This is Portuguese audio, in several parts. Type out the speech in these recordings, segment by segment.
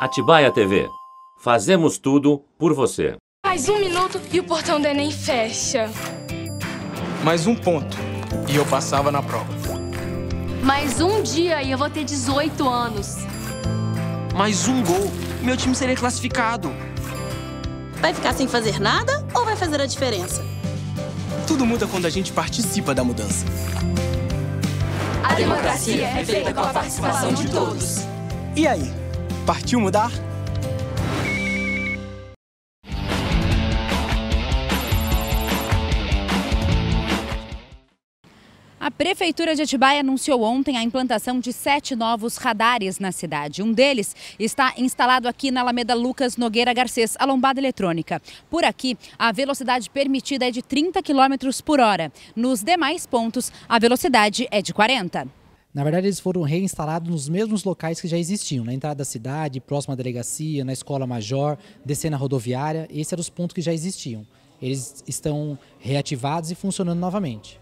Atibaia TV. Fazemos tudo por você. Mais um minuto e o portão do Enem fecha. Mais um ponto e eu passava na prova. Mais um dia e eu vou ter 18 anos. Mais um gol, meu time seria classificado. Vai ficar sem fazer nada ou vai fazer a diferença? Tudo muda quando a gente participa da mudança. A democracia é feita com a participação de todos. E aí? Partiu mudar? A Prefeitura de Atibaia anunciou ontem a implantação de sete novos radares na cidade. Um deles está instalado aqui na Alameda Lucas Nogueira Garcês, a lombada eletrônica. Por aqui, a velocidade permitida é de 30 km por hora. Nos demais pontos, a velocidade é de 40 na verdade, eles foram reinstalados nos mesmos locais que já existiam, na entrada da cidade, próxima à delegacia, na escola major, descendo a rodoviária. Esses eram os pontos que já existiam. Eles estão reativados e funcionando novamente.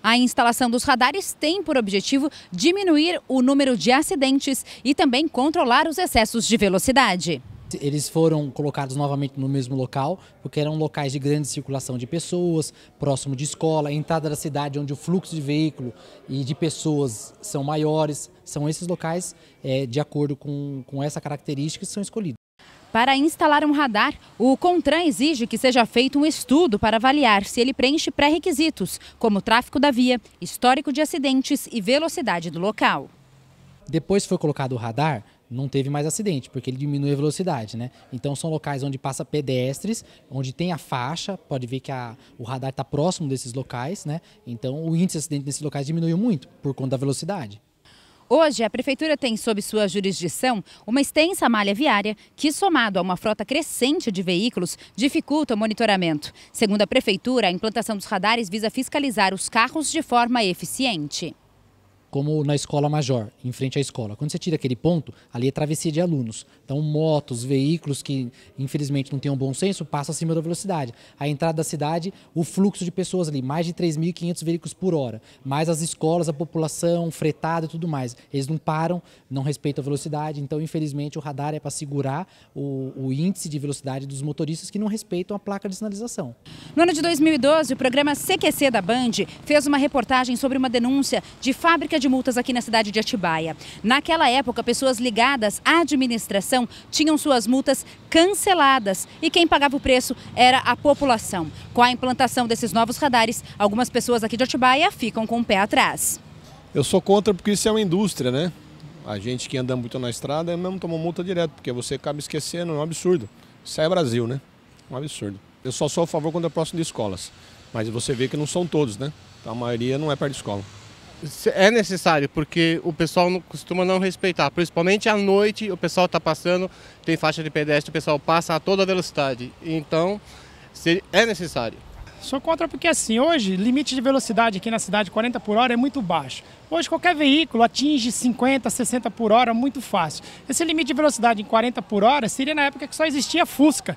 A instalação dos radares tem por objetivo diminuir o número de acidentes e também controlar os excessos de velocidade eles foram colocados novamente no mesmo local, porque eram locais de grande circulação de pessoas, próximo de escola, entrada da cidade, onde o fluxo de veículo e de pessoas são maiores. São esses locais, é, de acordo com, com essa característica, que são escolhidos. Para instalar um radar, o CONTRAN exige que seja feito um estudo para avaliar se ele preenche pré-requisitos, como tráfego da via, histórico de acidentes e velocidade do local. Depois que foi colocado o radar, não teve mais acidente, porque ele diminui a velocidade, né? Então são locais onde passa pedestres, onde tem a faixa, pode ver que a, o radar está próximo desses locais, né? Então o índice de acidente nesses locais diminuiu muito por conta da velocidade. Hoje, a Prefeitura tem sob sua jurisdição uma extensa malha viária que, somado a uma frota crescente de veículos, dificulta o monitoramento. Segundo a Prefeitura, a implantação dos radares visa fiscalizar os carros de forma eficiente como na escola major, em frente à escola. Quando você tira aquele ponto, ali é travessia de alunos. Então, motos, veículos que infelizmente não um bom senso passam acima da velocidade. A entrada da cidade, o fluxo de pessoas ali, mais de 3.500 veículos por hora, mais as escolas, a população, fretada e tudo mais. Eles não param, não respeitam a velocidade, então, infelizmente, o radar é para segurar o, o índice de velocidade dos motoristas que não respeitam a placa de sinalização. No ano de 2012, o programa CQC da Band fez uma reportagem sobre uma denúncia de fábrica de de multas aqui na cidade de Atibaia. Naquela época, pessoas ligadas à administração tinham suas multas canceladas e quem pagava o preço era a população. Com a implantação desses novos radares, algumas pessoas aqui de Atibaia ficam com o pé atrás. Eu sou contra porque isso é uma indústria, né? A gente que anda muito na estrada mesmo toma multa direto, porque você acaba esquecendo, é um absurdo. Isso é Brasil, né? Um absurdo. Eu só sou a favor quando é próximo de escolas. Mas você vê que não são todos, né? Então, a maioria não é perto de escola é necessário, porque o pessoal não, costuma não respeitar. Principalmente à noite, o pessoal está passando, tem faixa de pedestre, o pessoal passa a toda velocidade. Então, é necessário. Sou contra porque assim, hoje, limite de velocidade aqui na cidade, 40 por hora, é muito baixo. Hoje qualquer veículo atinge 50, 60 por hora muito fácil. Esse limite de velocidade em 40 por hora seria na época que só existia Fusca.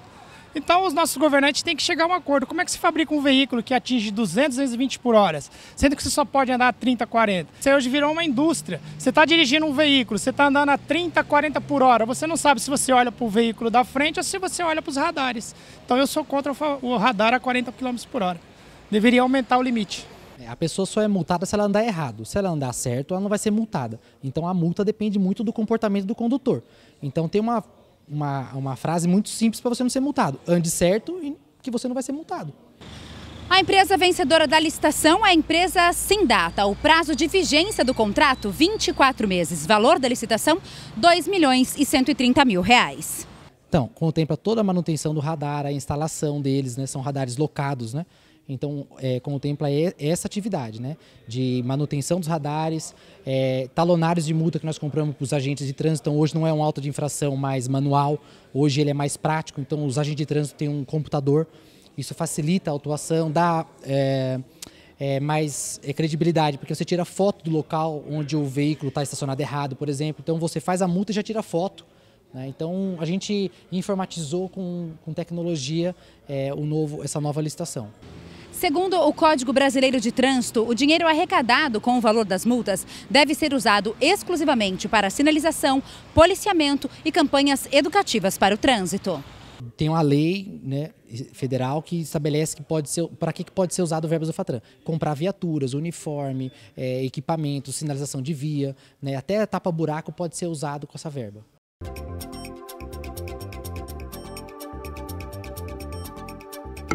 Então os nossos governantes têm que chegar a um acordo. Como é que se fabrica um veículo que atinge 200, 220 por hora, sendo que você só pode andar a 30, 40? Você hoje virou uma indústria. Você está dirigindo um veículo, você está andando a 30, 40 por hora. Você não sabe se você olha para o veículo da frente ou se você olha para os radares. Então eu sou contra o radar a 40 km por hora. Deveria aumentar o limite. É, a pessoa só é multada se ela andar errado. Se ela andar certo, ela não vai ser multada. Então a multa depende muito do comportamento do condutor. Então tem uma uma, uma frase muito simples para você não ser multado. Ande certo e que você não vai ser multado. A empresa vencedora da licitação é a empresa Sindata. O prazo de vigência do contrato, 24 meses. Valor da licitação, 2 milhões e 130 mil reais. Então, contempla toda a manutenção do radar, a instalação deles, né? São radares locados, né? Então, é, contempla essa atividade, né? De manutenção dos radares, é, talonários de multa que nós compramos para os agentes de trânsito. Então, hoje não é um auto de infração mais manual, hoje ele é mais prático. Então, os agentes de trânsito têm um computador, isso facilita a autuação, dá é, é, mais é, credibilidade, porque você tira foto do local onde o veículo está estacionado errado, por exemplo. Então, você faz a multa e já tira foto. Né? Então a gente informatizou com, com tecnologia é, o novo, essa nova licitação. Segundo o Código Brasileiro de Trânsito, o dinheiro arrecadado com o valor das multas deve ser usado exclusivamente para sinalização, policiamento e campanhas educativas para o trânsito. Tem uma lei né, federal que estabelece que pode ser para que pode ser usado o verbo do Fatran. Comprar viaturas, uniforme, é, equipamento, sinalização de via, né, até tapa-buraco pode ser usado com essa verba.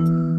Música